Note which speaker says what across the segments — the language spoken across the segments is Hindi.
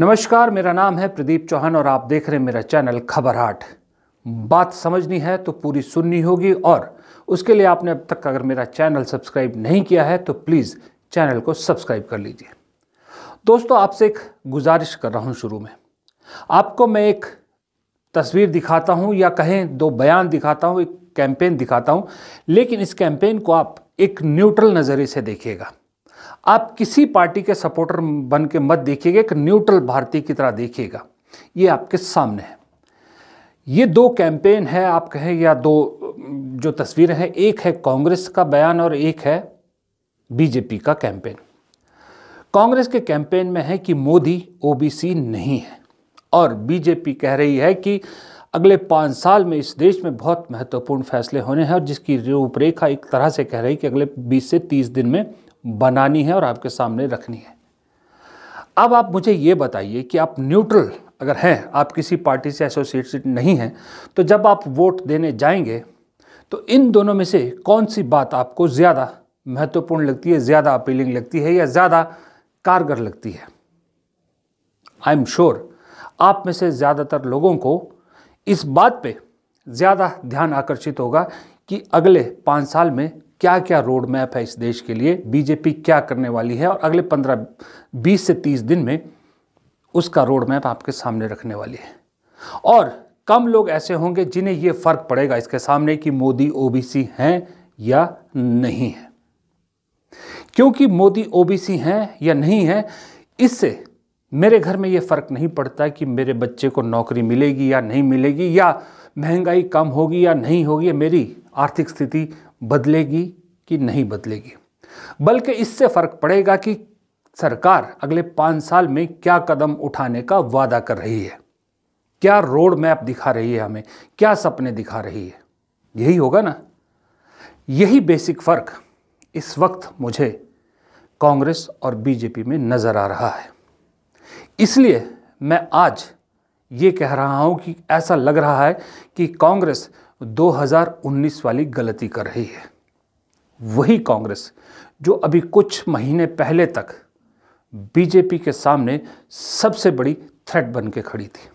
Speaker 1: नमस्कार मेरा नाम है प्रदीप चौहान और आप देख रहे हैं मेरा चैनल खबर आठ बात समझनी है तो पूरी सुननी होगी और उसके लिए आपने अब तक अगर मेरा चैनल सब्सक्राइब नहीं किया है तो प्लीज़ चैनल को सब्सक्राइब कर लीजिए दोस्तों आपसे एक गुजारिश कर रहा हूँ शुरू में आपको मैं एक तस्वीर दिखाता हूँ या कहें दो बयान दिखाता हूँ एक कैंपेन दिखाता हूँ लेकिन इस कैंपेन को आप एक न्यूट्रल नज़रिए से देखिएगा आप किसी पार्टी के सपोर्टर बन के मत देखिएगा एक न्यूट्रल भारतीय की तरह देखिएगा ये आपके सामने है ये दो कैंपेन है आप कहें या दो जो तस्वीरें हैं एक है कांग्रेस का बयान और एक है बीजेपी का कैंपेन कांग्रेस के कैंपेन में है कि मोदी ओबीसी नहीं है और बीजेपी कह रही है कि अगले पाँच साल में इस देश में बहुत महत्वपूर्ण फैसले होने हैं और जिसकी रूपरेखा एक तरह से कह रही है कि अगले 20 से 30 दिन में बनानी है और आपके सामने रखनी है अब आप मुझे ये बताइए कि आप न्यूट्रल अगर हैं आप किसी पार्टी से एसोसिएटेड नहीं हैं तो जब आप वोट देने जाएंगे तो इन दोनों में से कौन सी बात आपको ज़्यादा महत्वपूर्ण लगती है ज़्यादा अपीलिंग लगती है या ज़्यादा कारगर लगती है आई एम श्योर आप में से ज़्यादातर लोगों को इस बात पे ज़्यादा ध्यान आकर्षित होगा कि अगले पाँच साल में क्या क्या रोड मैप है इस देश के लिए बीजेपी क्या करने वाली है और अगले पंद्रह बीस से तीस दिन में उसका रोड मैप आपके सामने रखने वाली है और कम लोग ऐसे होंगे जिन्हें ये फर्क पड़ेगा इसके सामने कि मोदी ओबीसी हैं या नहीं है क्योंकि मोदी ओबीसी हैं या नहीं है इससे मेरे घर में ये फ़र्क नहीं पड़ता कि मेरे बच्चे को नौकरी मिलेगी या नहीं मिलेगी या महंगाई कम होगी या नहीं होगी मेरी आर्थिक स्थिति बदलेगी कि नहीं बदलेगी बल्कि इससे फ़र्क पड़ेगा कि सरकार अगले पांच साल में क्या कदम उठाने का वादा कर रही है क्या रोड मैप दिखा रही है हमें क्या सपने दिखा रही है यही होगा ना यही बेसिक फ़र्क इस वक्त मुझे कांग्रेस और बीजेपी में नज़र आ रहा है इसलिए मैं आज ये कह रहा हूं कि ऐसा लग रहा है कि कांग्रेस 2019 वाली गलती कर रही है वही कांग्रेस जो अभी कुछ महीने पहले तक बीजेपी के सामने सबसे बड़ी थ्रेट बन के खड़ी थी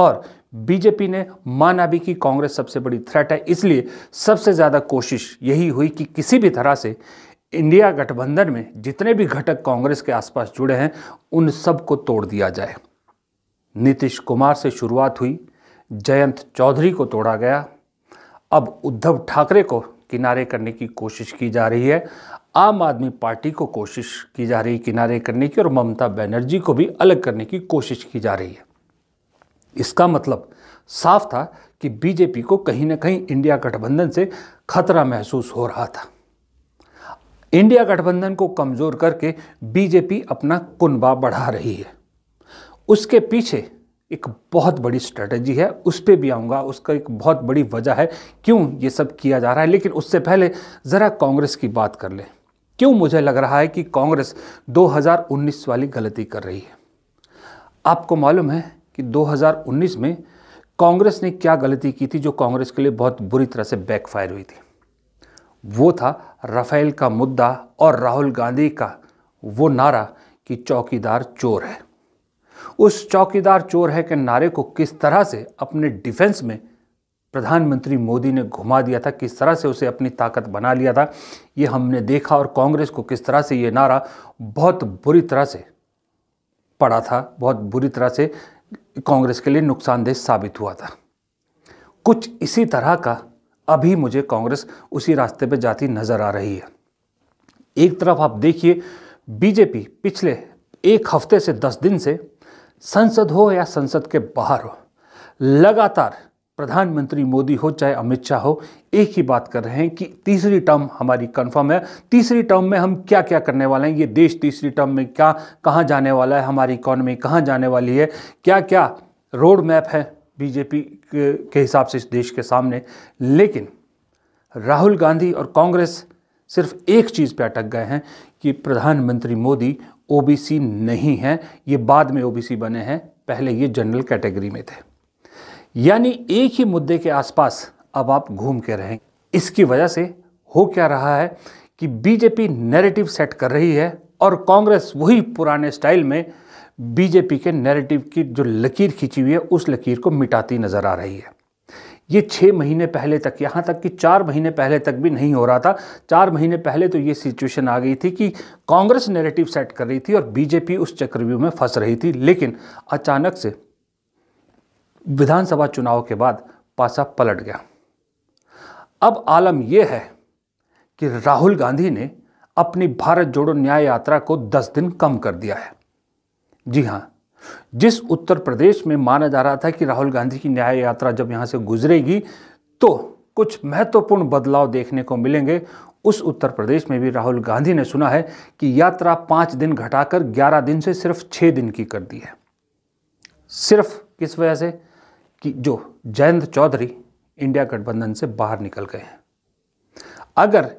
Speaker 1: और बीजेपी ने माना भी कि कांग्रेस सबसे बड़ी थ्रेट है इसलिए सबसे ज़्यादा कोशिश यही हुई कि किसी भी तरह से इंडिया गठबंधन में जितने भी घटक कांग्रेस के आसपास जुड़े हैं उन सब को तोड़ दिया जाए नीतीश कुमार से शुरुआत हुई जयंत चौधरी को तोड़ा गया अब उद्धव ठाकरे को किनारे करने की कोशिश की जा रही है आम आदमी पार्टी को कोशिश की जा रही है किनारे करने की और ममता बनर्जी को भी अलग करने की कोशिश की जा रही है इसका मतलब साफ था कि बीजेपी को कहीं ना कहीं इंडिया गठबंधन से खतरा महसूस हो रहा था इंडिया गठबंधन को कमज़ोर करके बीजेपी अपना कुनबा बढ़ा रही है उसके पीछे एक बहुत बड़ी स्ट्रेटजी है उस पर भी आऊँगा उसका एक बहुत बड़ी वजह है क्यों ये सब किया जा रहा है लेकिन उससे पहले ज़रा कांग्रेस की बात कर लें क्यों मुझे लग रहा है कि कांग्रेस 2019 वाली गलती कर रही है आपको मालूम है कि 2019 में कांग्रेस ने क्या गलती की थी जो कांग्रेस के लिए बहुत बुरी तरह से बैकफायर हुई थी वो था राफेल का मुद्दा और राहुल गांधी का वो नारा कि चौकीदार चोर है उस चौकीदार चोर है के नारे को किस तरह से अपने डिफेंस में प्रधानमंत्री मोदी ने घुमा दिया था किस तरह से उसे अपनी ताकत बना लिया था ये हमने देखा और कांग्रेस को किस तरह से ये नारा बहुत बुरी तरह से पड़ा था बहुत बुरी तरह से कांग्रेस के लिए नुकसानदेह साबित हुआ था कुछ इसी तरह का अभी मुझे कांग्रेस उसी रास्ते पर जाती नज़र आ रही है एक तरफ आप देखिए बीजेपी पिछले एक हफ्ते से दस दिन से संसद हो या संसद के बाहर हो लगातार प्रधानमंत्री मोदी हो चाहे अमित शाह हो एक ही बात कर रहे हैं कि तीसरी टर्म हमारी कंफर्म है तीसरी टर्म में हम क्या क्या करने वाले हैं ये देश तीसरी टर्म में क्या कहाँ जाने वाला है हमारी इकोनॉमी कहाँ जाने वाली है क्या क्या रोड मैप है बीजेपी के हिसाब से इस देश के सामने लेकिन राहुल गांधी और कांग्रेस सिर्फ एक चीज़ पर अटक गए हैं कि प्रधानमंत्री मोदी ओबीसी नहीं हैं ये बाद में ओबीसी बने हैं पहले ये जनरल कैटेगरी में थे यानी एक ही मुद्दे के आसपास अब आप घूम के रहें इसकी वजह से हो क्या रहा है कि बीजेपी नैरेटिव सेट कर रही है और कांग्रेस वही पुराने स्टाइल में बीजेपी के नैरेटिव की जो लकीर खींची हुई है उस लकीर को मिटाती नज़र आ रही है ये छः महीने पहले तक यहाँ तक कि चार महीने पहले तक भी नहीं हो रहा था चार महीने पहले तो ये सिचुएशन आ गई थी कि कांग्रेस नेरेटिव सेट कर रही थी और बीजेपी उस चक्रव्यूह में फंस रही थी लेकिन अचानक से विधानसभा चुनाव के बाद पासा पलट गया अब आलम यह है कि राहुल गांधी ने अपनी भारत जोड़ो न्याय यात्रा को दस दिन कम कर दिया है जी हाँ जिस उत्तर प्रदेश में माना जा रहा था कि राहुल गांधी की न्याय यात्रा जब यहाँ से गुजरेगी तो कुछ महत्वपूर्ण बदलाव देखने को मिलेंगे उस उत्तर प्रदेश में भी राहुल गांधी ने सुना है कि यात्रा पाँच दिन घटाकर ग्यारह दिन से सिर्फ छः दिन की कर दी है सिर्फ किस वजह से कि जो जयंत चौधरी इंडिया गठबंधन से बाहर निकल गए हैं अगर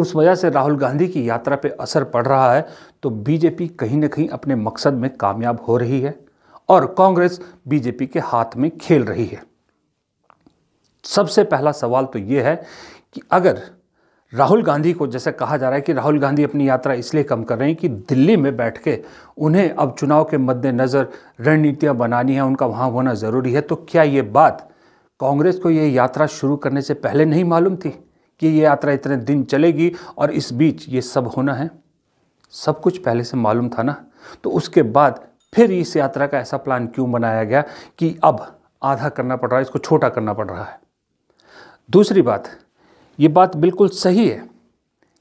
Speaker 1: उस वजह से राहुल गांधी की यात्रा पे असर पड़ रहा है तो बीजेपी कहीं ना कहीं अपने मकसद में कामयाब हो रही है और कांग्रेस बीजेपी के हाथ में खेल रही है सबसे पहला सवाल तो ये है कि अगर राहुल गांधी को जैसे कहा जा रहा है कि राहुल गांधी अपनी यात्रा इसलिए कम कर रहे हैं कि दिल्ली में बैठ के उन्हें अब चुनाव के मद्देनज़र रणनीतियाँ बनानी है उनका वहाँ होना ज़रूरी है तो क्या ये बात कांग्रेस को ये यात्रा शुरू करने से पहले नहीं मालूम थी कि ये यात्रा इतने दिन चलेगी और इस बीच ये सब होना है सब कुछ पहले से मालूम था ना तो उसके बाद फिर इस यात्रा का ऐसा प्लान क्यों बनाया गया कि अब आधा करना पड़ रहा है इसको छोटा करना पड़ रहा है दूसरी बात ये बात बिल्कुल सही है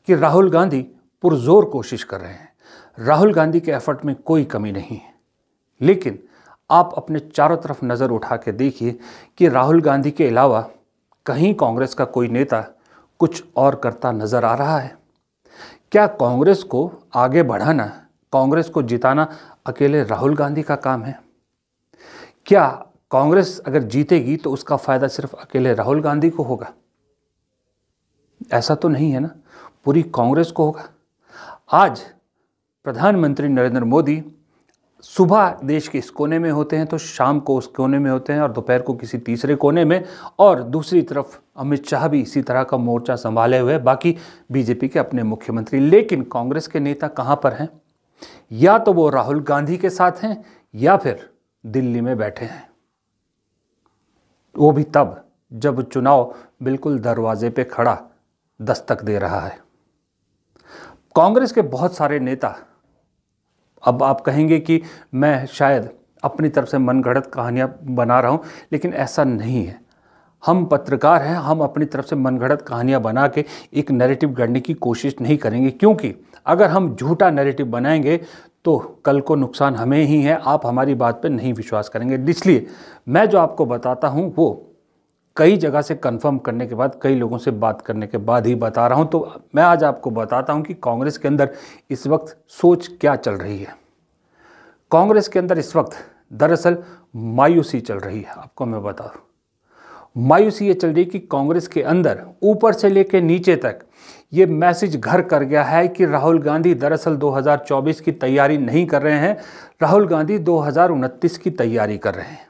Speaker 1: कि राहुल गांधी पुरजोर कोशिश कर रहे हैं राहुल गांधी के एफर्ट में कोई कमी नहीं है लेकिन आप अपने चारों तरफ नज़र उठा के देखिए कि राहुल गांधी के अलावा कहीं कांग्रेस का कोई नेता कुछ और करता नज़र आ रहा है क्या कांग्रेस को आगे बढ़ाना कांग्रेस को जिताना अकेले राहुल गांधी का काम है क्या कांग्रेस अगर जीतेगी तो उसका फ़ायदा सिर्फ अकेले राहुल गांधी को होगा ऐसा तो नहीं है ना पूरी कांग्रेस को होगा आज प्रधानमंत्री नरेंद्र मोदी सुबह देश के इस कोने में होते हैं तो शाम को उस कोने में होते हैं और दोपहर को किसी तीसरे कोने में और दूसरी तरफ अमित शाह भी इसी तरह का मोर्चा संभाले हुए बाकी बीजेपी के अपने मुख्यमंत्री लेकिन कांग्रेस के नेता कहाँ पर हैं या तो वो राहुल गांधी के साथ हैं या फिर दिल्ली में बैठे हैं वो भी तब जब चुनाव बिल्कुल दरवाजे पे खड़ा दस्तक दे रहा है कांग्रेस के बहुत सारे नेता अब आप कहेंगे कि मैं शायद अपनी तरफ से मन गढ़ंत कहानियाँ बना रहा हूँ लेकिन ऐसा नहीं है हम पत्रकार हैं हम अपनी तरफ से मन गढ़ंत कहानियाँ बना के एक नैरेटिव गढ़ने की कोशिश नहीं करेंगे क्योंकि अगर हम झूठा नैरेटिव बनाएंगे तो कल को नुकसान हमें ही है आप हमारी बात पर नहीं विश्वास करेंगे इसलिए मैं जो आपको बताता हूँ वो कई जगह से कंफर्म करने के बाद कई लोगों से बात करने के बाद ही बता रहा हूं तो मैं आज आपको बताता हूं कि कांग्रेस के अंदर इस वक्त सोच क्या चल रही है कांग्रेस के अंदर इस वक्त दरअसल मायूसी चल रही है आपको मैं बता दूँ मायूसी ये चल रही है कि कांग्रेस के अंदर ऊपर से लेकर नीचे तक ये मैसेज घर कर गया है कि राहुल गांधी दरअसल 2024 की तैयारी नहीं कर रहे हैं राहुल गांधी दो की तैयारी कर रहे हैं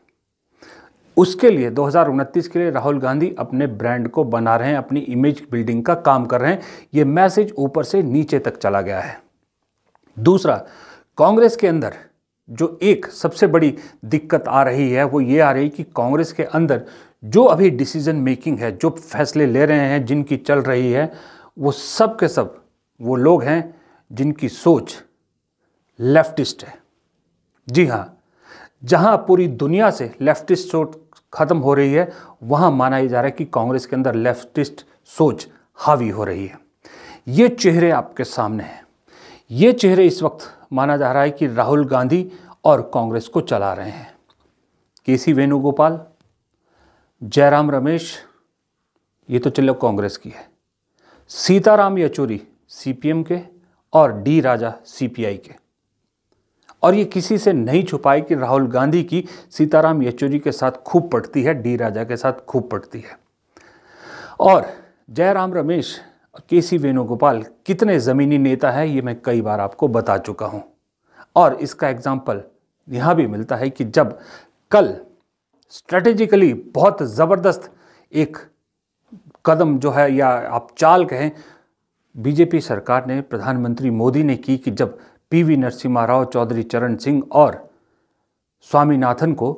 Speaker 1: उसके लिए दो के लिए राहुल गांधी अपने ब्रांड को बना रहे हैं अपनी इमेज बिल्डिंग का काम कर रहे हैं ये मैसेज ऊपर से नीचे तक चला गया है दूसरा कांग्रेस के अंदर जो एक सबसे बड़ी दिक्कत आ रही है वो ये आ रही है कि कांग्रेस के अंदर जो अभी डिसीजन मेकिंग है जो फैसले ले रहे हैं जिनकी चल रही है वो सब के सब वो लोग हैं जिनकी सोच लेफ्टिस्ट है जी हाँ जहाँ पूरी दुनिया से लेफ्टिस्ट सोच ख़त्म हो रही है वहां माना जा रहा है कि कांग्रेस के अंदर लेफ्टिस्ट सोच हावी हो रही है ये चेहरे आपके सामने हैं ये चेहरे इस वक्त माना जा रहा है कि राहुल गांधी और कांग्रेस को चला रहे हैं के सी वेणुगोपाल जयराम रमेश ये तो चलो कांग्रेस की है सीताराम येचूरी सीपीएम के और डी राजा सीपीआई के और ये किसी से नहीं छुपाई कि राहुल गांधी की सीताराम येचुरी के साथ खूब पटती है डी राजा के साथ खूब पटती है और जयराम रमेश के सी वेणुगोपाल कितने ज़मीनी नेता हैं ये मैं कई बार आपको बता चुका हूँ और इसका एग्जाम्पल यहाँ भी मिलता है कि जब कल स्ट्रेटेजिकली बहुत ज़बरदस्त एक कदम जो है या आप चाल कहें बीजेपी सरकार ने प्रधानमंत्री मोदी ने की कि जब पीवी नरसिम्हा राव चौधरी चरण सिंह और स्वामीनाथन को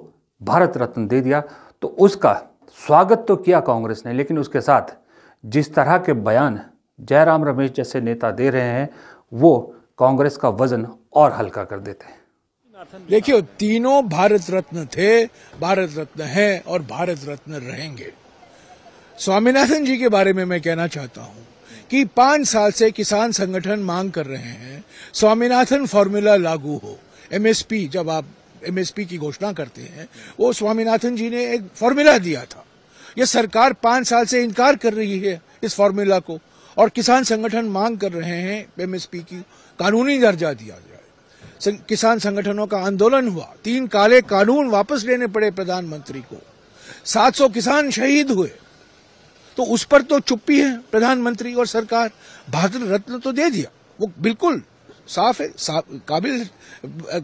Speaker 1: भारत रत्न दे दिया तो उसका स्वागत तो किया कांग्रेस ने लेकिन उसके साथ जिस तरह के बयान जयराम रमेश जैसे नेता दे रहे हैं वो कांग्रेस का वजन और हल्का कर देते हैं
Speaker 2: देखियो तीनों भारत रत्न थे भारत रत्न हैं और भारत रत्न रहेंगे स्वामीनाथन जी के बारे में मैं कहना चाहता हूं कि पांच साल से किसान संगठन मांग कर रहे हैं स्वामीनाथन फॉर्मूला लागू हो एमएसपी जब आप एमएसपी की घोषणा करते हैं वो स्वामीनाथन जी ने एक फॉर्मूला दिया था ये सरकार पांच साल से इनकार कर रही है इस फॉर्मूला को और किसान संगठन मांग कर रहे हैं एमएसपी की कानूनी दर्जा दिया जाए किसान संगठनों का आंदोलन हुआ तीन काले कानून वापस लेने पड़े प्रधानमंत्री को 700 किसान शहीद हुए तो उस पर तो चुप्पी है प्रधानमंत्री और सरकार भारत रत्न तो दे दिया वो बिल्कुल साफ है साफ काबिल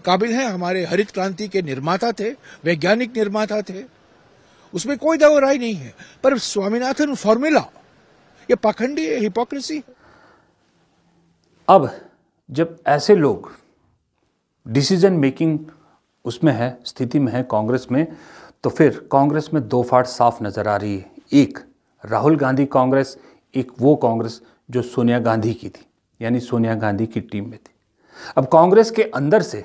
Speaker 2: काबिल है हमारे हरित क्रांति के निर्माता थे वैज्ञानिक निर्माता थे उसमें कोई दो राय नहीं है पर स्वामीनाथन फॉर्मूला ये पाखंडी है हिपोक्रेसी
Speaker 1: अब जब ऐसे लोग डिसीजन मेकिंग उसमें है स्थिति में है कांग्रेस में तो फिर कांग्रेस में दो फाट साफ नज़र आ रही है एक राहुल गांधी कांग्रेस एक वो कांग्रेस जो सोनिया गांधी की थी यानी सोनिया गांधी की टीम में थी अब कांग्रेस के अंदर से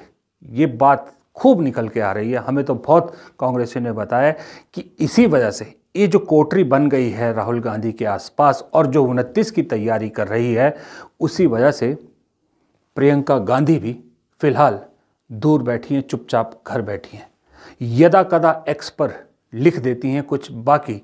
Speaker 1: ये बात खूब निकल के आ रही है हमें तो बहुत कांग्रेसियों ने बताया कि इसी वजह से ये जो कोटरी बन गई है राहुल गांधी के आसपास और जो उनतीस की तैयारी कर रही है उसी वजह से प्रियंका गांधी भी फिलहाल दूर बैठी हैं चुपचाप घर बैठी हैं यदा कदा एक्स पर लिख देती हैं कुछ बाकी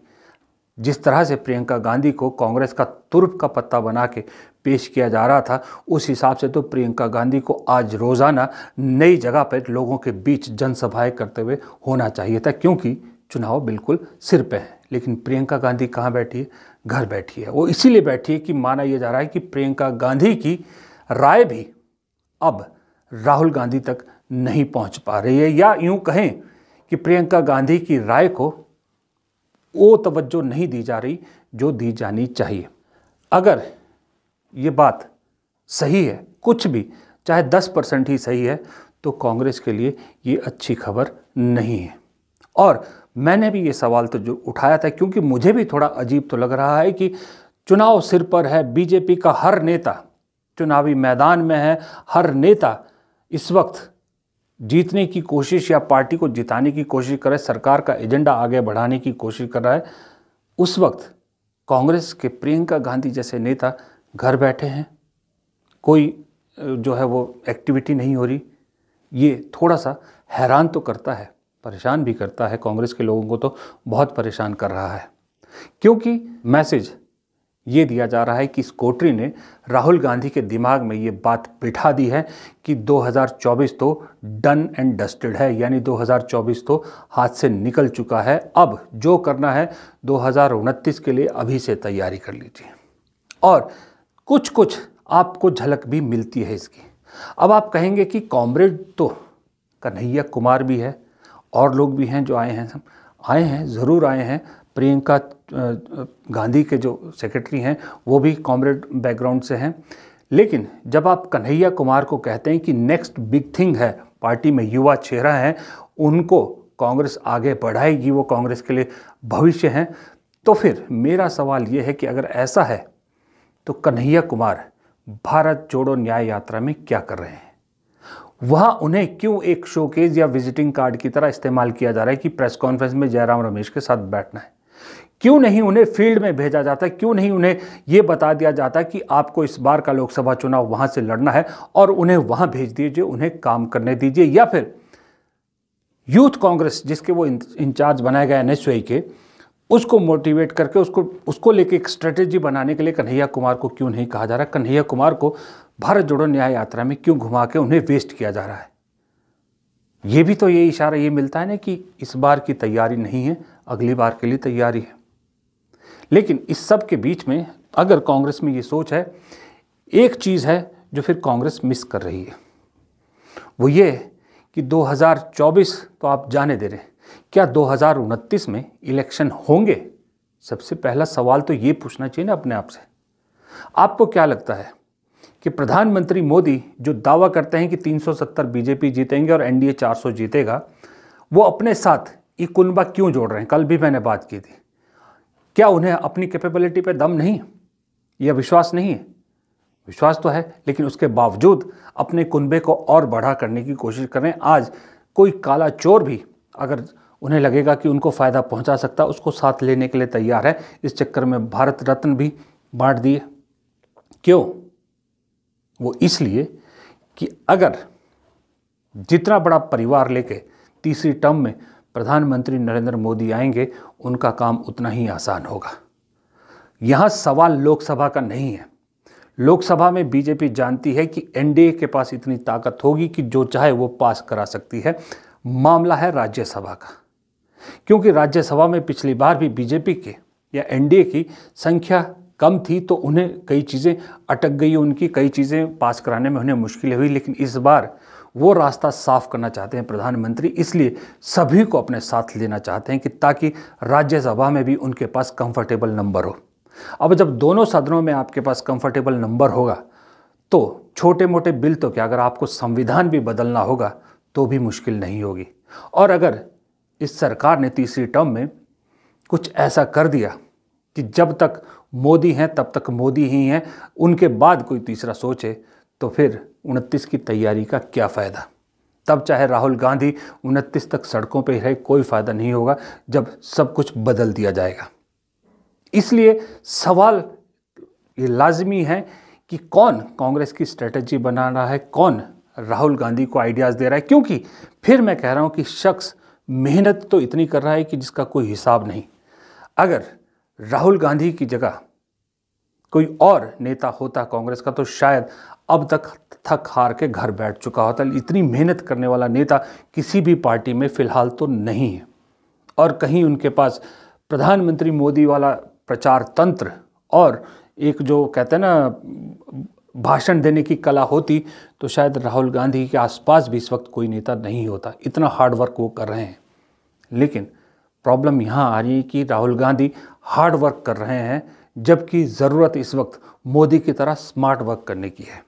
Speaker 1: जिस तरह से प्रियंका गांधी को कांग्रेस का तुर्क का पत्ता बना के पेश किया जा रहा था उस हिसाब से तो प्रियंका गांधी को आज रोज़ाना नई जगह पर लोगों के बीच जनसभाएं करते हुए होना चाहिए था क्योंकि चुनाव बिल्कुल सिर पे है लेकिन प्रियंका गांधी कहाँ बैठी है घर बैठी है वो इसीलिए बैठी है कि माना यह जा रहा है कि प्रियंका गांधी की राय भी अब राहुल गांधी तक नहीं पहुँच पा रही है या यूँ कहें कि प्रियंका गांधी की राय को वो तवज्जो नहीं दी जा रही जो दी जानी चाहिए अगर ये बात सही है कुछ भी चाहे 10 परसेंट ही सही है तो कांग्रेस के लिए ये अच्छी खबर नहीं है और मैंने भी ये सवाल तो जो उठाया था क्योंकि मुझे भी थोड़ा अजीब तो लग रहा है कि चुनाव सिर पर है बीजेपी का हर नेता चुनावी मैदान में है हर नेता इस वक्त जीतने की कोशिश या पार्टी को जिताने की कोशिश कर रहा है सरकार का एजेंडा आगे बढ़ाने की कोशिश कर रहा है उस वक्त कांग्रेस के प्रियंका गांधी जैसे नेता घर बैठे हैं कोई जो है वो एक्टिविटी नहीं हो रही ये थोड़ा सा हैरान तो करता है परेशान भी करता है कांग्रेस के लोगों को तो बहुत परेशान कर रहा है क्योंकि मैसेज ये दिया जा रहा है कि इस कोटरी ने राहुल गांधी के दिमाग में ये बात बिठा दी है कि 2024 तो डन एंड डस्टेड है यानी 2024 तो हाथ से निकल चुका है अब जो करना है दो के लिए अभी से तैयारी कर लीजिए और कुछ कुछ आपको झलक भी मिलती है इसकी अब आप कहेंगे कि कॉमरेड तो कन्हैया कुमार भी है और लोग भी हैं जो आए हैं आए हैं ज़रूर आए हैं प्रियंका गांधी के जो सेक्रेटरी हैं वो भी कॉमरेड बैकग्राउंड से हैं लेकिन जब आप कन्हैया कुमार को कहते हैं कि नेक्स्ट बिग थिंग है पार्टी में युवा चेहरा है उनको कांग्रेस आगे बढ़ाएगी वो कांग्रेस के लिए भविष्य हैं तो फिर मेरा सवाल ये है कि अगर ऐसा है तो कन्हैया कुमार भारत जोड़ो न्याय यात्रा में क्या कर रहे हैं वहाँ उन्हें क्यों एक शोकेज या विजिटिंग कार्ड की तरह इस्तेमाल किया जा रहा है कि प्रेस कॉन्फ्रेंस में जयराम रमेश के साथ बैठना है क्यों नहीं उन्हें फील्ड में भेजा जाता क्यों नहीं उन्हें ये बता दिया जाता कि आपको इस बार का लोकसभा चुनाव वहाँ से लड़ना है और उन्हें वहाँ भेज दीजिए उन्हें काम करने दीजिए या फिर यूथ कांग्रेस जिसके वो इंचार्ज बनाए गए एन के उसको मोटिवेट करके उसको उसको लेके एक स्ट्रेटेजी बनाने के लिए कन्हैया कुमार को क्यों नहीं कहा जा रहा कन्हैया कुमार को भारत जोड़ो न्याय यात्रा में क्यों घुमा के उन्हें वेस्ट किया जा रहा है ये भी तो ये इशारा ये मिलता है ना कि इस बार की तैयारी नहीं है अगली बार के लिए तैयारी है लेकिन इस सब के बीच में अगर कांग्रेस में ये सोच है एक चीज़ है जो फिर कांग्रेस मिस कर रही है वो ये कि 2024 तो आप जाने दे रहे हैं क्या दो में इलेक्शन होंगे सबसे पहला सवाल तो ये पूछना चाहिए ना अपने आप से आपको क्या लगता है कि प्रधानमंत्री मोदी जो दावा करते हैं कि 370 बीजेपी जीतेंगे और एनडीए 400 जीतेगा वो अपने साथ ये कुनबा क्यों जोड़ रहे हैं कल भी मैंने बात की थी क्या उन्हें अपनी कैपेबिलिटी पे दम नहीं यह विश्वास नहीं है विश्वास तो है लेकिन उसके बावजूद अपने कुनबे को और बढ़ा करने की कोशिश करें आज कोई काला चोर भी अगर उन्हें लगेगा कि उनको फ़ायदा पहुंचा सकता उसको साथ लेने के लिए तैयार है इस चक्कर में भारत रत्न भी बांट दिए क्यों वो इसलिए कि अगर जितना बड़ा परिवार लेके तीसरी टर्म में प्रधानमंत्री नरेंद्र मोदी आएंगे उनका काम उतना ही आसान होगा यहाँ सवाल लोकसभा का नहीं है लोकसभा में बीजेपी जानती है कि एनडीए के पास इतनी ताकत होगी कि जो चाहे वो पास करा सकती है मामला है राज्यसभा का क्योंकि राज्यसभा में पिछली बार भी बीजेपी के या एनडीए की संख्या कम थी तो उन्हें कई चीज़ें अटक गई उनकी कई चीज़ें पास कराने में उन्हें मुश्किलें हुई लेकिन इस बार वो रास्ता साफ करना चाहते हैं प्रधानमंत्री इसलिए सभी को अपने साथ लेना चाहते हैं कि ताकि राज्यसभा में भी उनके पास कंफर्टेबल नंबर हो अब जब दोनों सदनों में आपके पास कंफर्टेबल नंबर होगा तो छोटे मोटे बिल तो क्या अगर आपको संविधान भी बदलना होगा तो भी मुश्किल नहीं होगी और अगर इस सरकार ने तीसरी टर्म में कुछ ऐसा कर दिया कि जब तक मोदी हैं तब तक मोदी ही हैं उनके बाद कोई तीसरा सोचे तो फिर उनतीस की तैयारी का क्या फ़ायदा तब चाहे राहुल गांधी उनतीस तक सड़कों पर रहे कोई फ़ायदा नहीं होगा जब सब कुछ बदल दिया जाएगा इसलिए सवाल ये लाजमी है कि कौन कांग्रेस की स्ट्रेटजी बना रहा है कौन राहुल गांधी को आइडियाज़ दे रहा है क्योंकि फिर मैं कह रहा हूँ कि शख्स मेहनत तो इतनी कर रहा है कि जिसका कोई हिसाब नहीं अगर राहुल गांधी की जगह कोई और नेता होता कांग्रेस का तो शायद अब तक थक हार के घर बैठ चुका होता इतनी मेहनत करने वाला नेता किसी भी पार्टी में फ़िलहाल तो नहीं है और कहीं उनके पास प्रधानमंत्री मोदी वाला प्रचार तंत्र और एक जो कहते हैं ना भाषण देने की कला होती तो शायद राहुल गांधी के आसपास भी इस वक्त कोई नेता नहीं होता इतना हार्ड वर्क वो कर रहे हैं लेकिन प्रॉब्लम यहाँ आ रही है कि राहुल गांधी हार्ड वर्क कर रहे हैं जबकि ज़रूरत इस वक्त मोदी की तरह स्मार्ट वर्क करने की है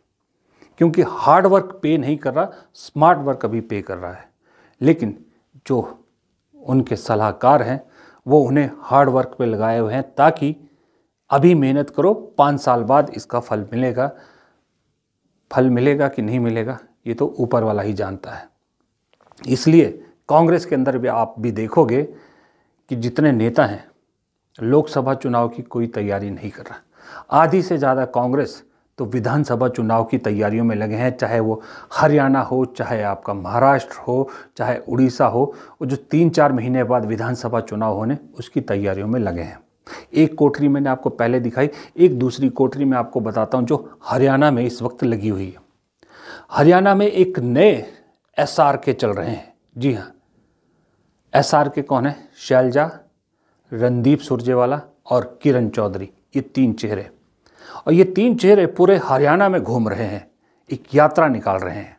Speaker 1: क्योंकि हार्ड वर्क पे नहीं कर रहा स्मार्ट वर्क अभी पे कर रहा है लेकिन जो उनके सलाहकार हैं वो उन्हें हार्ड वर्क पे लगाए हुए हैं ताकि अभी मेहनत करो पाँच साल बाद इसका फल मिलेगा फल मिलेगा कि नहीं मिलेगा ये तो ऊपर वाला ही जानता है इसलिए कांग्रेस के अंदर भी आप भी देखोगे कि जितने नेता हैं लोकसभा चुनाव की कोई तैयारी नहीं कर रहा आधी से ज़्यादा कांग्रेस तो विधानसभा चुनाव की तैयारियों में लगे हैं चाहे वो हरियाणा हो चाहे आपका महाराष्ट्र हो चाहे उड़ीसा हो वो जो तीन चार महीने बाद विधानसभा चुनाव होने उसकी तैयारियों में लगे हैं एक कोठरी मैंने आपको पहले दिखाई एक दूसरी कोठरी मैं आपको बताता हूँ जो हरियाणा में इस वक्त लगी हुई है हरियाणा में एक नए एस के चल रहे हैं जी हाँ एस के कौन है शैलजा रणदीप सुरजेवाला और किरण चौधरी ये तीन चेहरे और ये तीन चेहरे पूरे हरियाणा में घूम रहे हैं एक यात्रा निकाल रहे हैं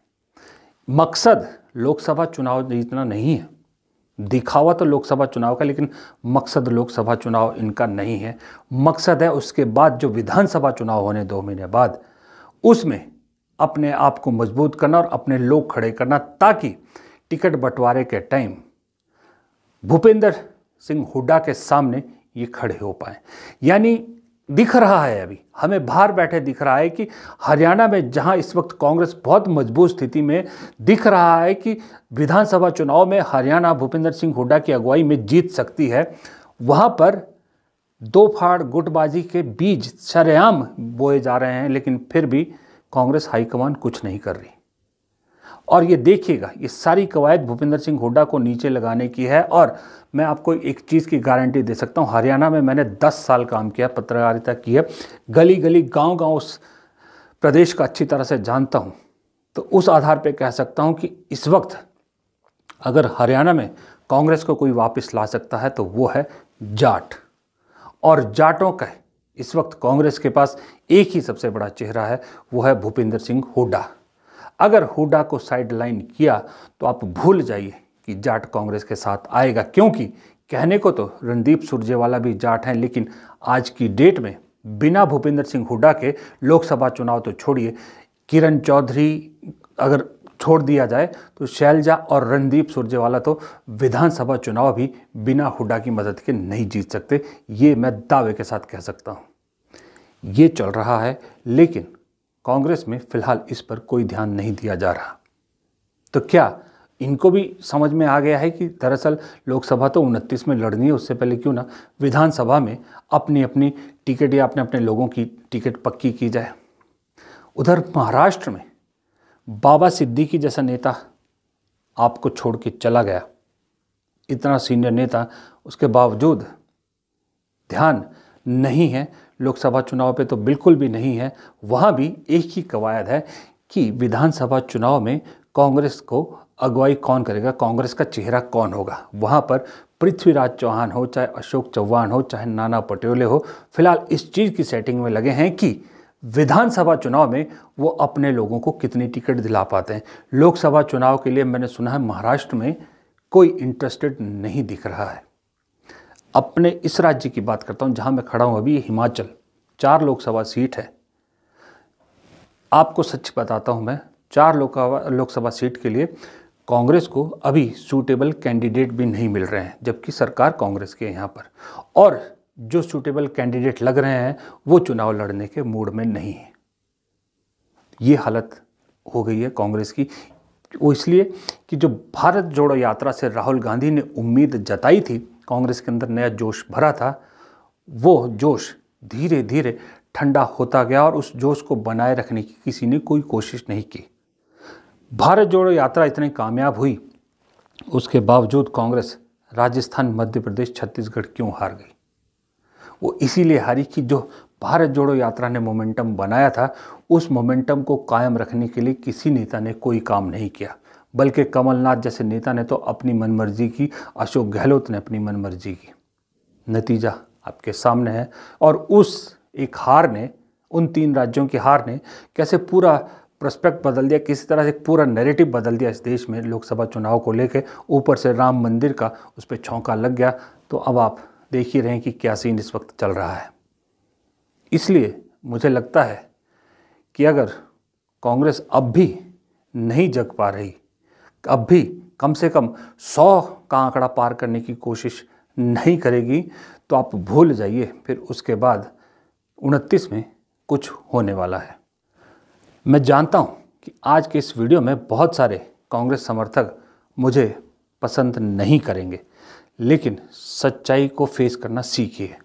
Speaker 1: मकसद लोकसभा चुनाव जीतना नहीं है दिखावा तो लोकसभा चुनाव का लेकिन मकसद लोकसभा चुनाव इनका नहीं है मकसद है उसके बाद जो विधानसभा चुनाव होने दो महीने बाद उसमें अपने आप को मजबूत करना और अपने लोग खड़े करना ताकि टिकट बंटवारे के टाइम भूपेंद्र सिंह हुड्डा के सामने ये खड़े हो पाए यानी दिख रहा है अभी हमें बाहर बैठे दिख रहा है कि हरियाणा में जहां इस वक्त कांग्रेस बहुत मजबूत स्थिति में दिख रहा है कि विधानसभा चुनाव में हरियाणा भूपेंद्र सिंह हुड्डा की अगुवाई में जीत सकती है वहां पर दो फाड़ गुटबाजी के बीज सरेआम बोए जा रहे हैं लेकिन फिर भी कांग्रेस हाईकमान कुछ नहीं कर रही और ये देखिएगा ये सारी कवायद भूपेंद्र सिंह हुड्डा को नीचे लगाने की है और मैं आपको एक चीज़ की गारंटी दे सकता हूँ हरियाणा में मैंने 10 साल काम किया पत्रकारिता की है गली गली गांव गांव उस प्रदेश का अच्छी तरह से जानता हूँ तो उस आधार पे कह सकता हूँ कि इस वक्त अगर हरियाणा में कांग्रेस को कोई वापस ला सकता है तो वो है जाट और जाटों का इस वक्त कांग्रेस के पास एक ही सबसे बड़ा चेहरा है वो है भूपेंद्र सिंह हुड्डा अगर हुड्डा को साइड लाइन किया तो आप भूल जाइए कि जाट कांग्रेस के साथ आएगा क्योंकि कहने को तो रणदीप सुरजेवाला भी जाट हैं लेकिन आज की डेट में बिना भूपेंद्र सिंह हुड्डा के लोकसभा चुनाव तो छोड़िए किरण चौधरी अगर छोड़ दिया जाए तो शैलजा और रणदीप सुरजेवाला तो विधानसभा चुनाव भी बिना हुड्डा की मदद के नहीं जीत सकते ये मैं दावे के साथ कह सकता हूँ ये चल रहा है लेकिन कांग्रेस में फिलहाल इस पर कोई ध्यान नहीं दिया जा रहा तो क्या इनको भी समझ में आ गया है कि दरअसल लोकसभा तो उनतीस में लड़नी है उससे पहले क्यों ना विधानसभा में अपनी अपनी टिकट या अपने अपने लोगों की टिकट पक्की की जाए उधर महाराष्ट्र में बाबा सिद्दीकी जैसा नेता आपको छोड़ के चला गया इतना सीनियर नेता उसके बावजूद ध्यान नहीं है लोकसभा चुनाव पे तो बिल्कुल भी नहीं है वहाँ भी एक ही कवायद है कि विधानसभा चुनाव में कांग्रेस को अगुवाई कौन करेगा कांग्रेस का चेहरा कौन होगा वहाँ पर पृथ्वीराज चौहान हो चाहे अशोक चौहान हो चाहे नाना पटोले हो फिलहाल इस चीज़ की सेटिंग में लगे हैं कि विधानसभा चुनाव में वो अपने लोगों को कितनी टिकट दिला पाते हैं लोकसभा चुनाव के लिए मैंने सुना है महाराष्ट्र में कोई इंटरेस्टेड नहीं दिख रहा है अपने इस राज्य की बात करता हूँ जहाँ मैं खड़ा हूँ अभी हिमाचल चार लोकसभा सीट है आपको सच बताता हूँ मैं चार लोकसभा सीट के लिए कांग्रेस को अभी सूटेबल कैंडिडेट भी नहीं मिल रहे हैं जबकि सरकार कांग्रेस के यहाँ पर और जो सूटेबल कैंडिडेट लग रहे हैं वो चुनाव लड़ने के मूड में नहीं है ये हालत हो गई है कांग्रेस की वो इसलिए कि जो भारत जोड़ो यात्रा से राहुल गांधी ने उम्मीद जताई थी कांग्रेस के अंदर नया जोश भरा था वो जोश धीरे धीरे ठंडा होता गया और उस जोश को बनाए रखने की किसी ने कोई कोशिश नहीं की भारत जोड़ो यात्रा इतनी कामयाब हुई उसके बावजूद कांग्रेस राजस्थान मध्य प्रदेश छत्तीसगढ़ क्यों हार गई वो इसीलिए हारी कि जो भारत जोड़ो यात्रा ने मोमेंटम बनाया था उस मोमेंटम को कायम रखने के लिए किसी नेता ने कोई काम नहीं किया बल्कि कमलनाथ जैसे नेता ने तो अपनी मनमर्जी की अशोक गहलोत ने अपनी मनमर्जी की नतीजा आपके सामने है और उस एक हार ने उन तीन राज्यों की हार ने कैसे पूरा प्रस्पेक्ट बदल दिया किसी तरह से पूरा नैरेटिव बदल दिया इस देश में लोकसभा चुनाव को लेकर ऊपर से राम मंदिर का उस पर छौंका लग गया तो अब आप देख ही रहे हैं कि क्या सीन इस वक्त चल रहा है इसलिए मुझे लगता है कि अगर कांग्रेस अब भी नहीं जग पा रही अब भी कम से कम सौ का आंकड़ा पार करने की कोशिश नहीं करेगी तो आप भूल जाइए फिर उसके बाद उनतीस में कुछ होने वाला है मैं जानता हूं कि आज के इस वीडियो में बहुत सारे कांग्रेस समर्थक मुझे पसंद नहीं करेंगे लेकिन सच्चाई को फेस करना सीखिए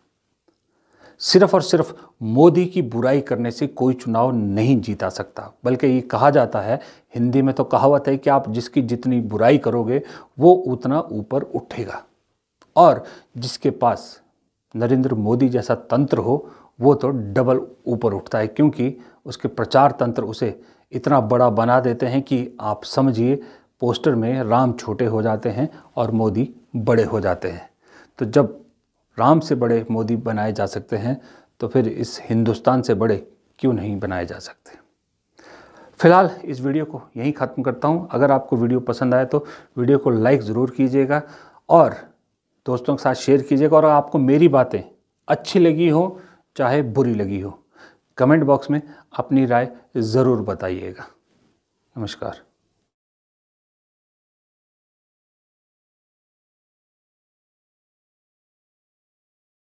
Speaker 1: सिर्फ और सिर्फ मोदी की बुराई करने से कोई चुनाव नहीं जीता सकता बल्कि ये कहा जाता है हिंदी में तो कहावत है कि आप जिसकी जितनी बुराई करोगे वो उतना ऊपर उठेगा और जिसके पास नरेंद्र मोदी जैसा तंत्र हो वो तो डबल ऊपर उठता है क्योंकि उसके प्रचार तंत्र उसे इतना बड़ा बना देते हैं कि आप समझिए पोस्टर में राम छोटे हो जाते हैं और मोदी बड़े हो जाते हैं तो जब राम से बड़े मोदी बनाए जा सकते हैं तो फिर इस हिंदुस्तान से बड़े क्यों नहीं बनाए जा सकते फिलहाल इस वीडियो को यहीं ख़त्म करता हूं अगर आपको वीडियो पसंद आए तो वीडियो को लाइक ज़रूर कीजिएगा और दोस्तों के साथ शेयर कीजिएगा और आपको मेरी बातें अच्छी लगी हो चाहे बुरी लगी हो कमेंट बॉक्स में अपनी राय ज़रूर बताइएगा नमस्कार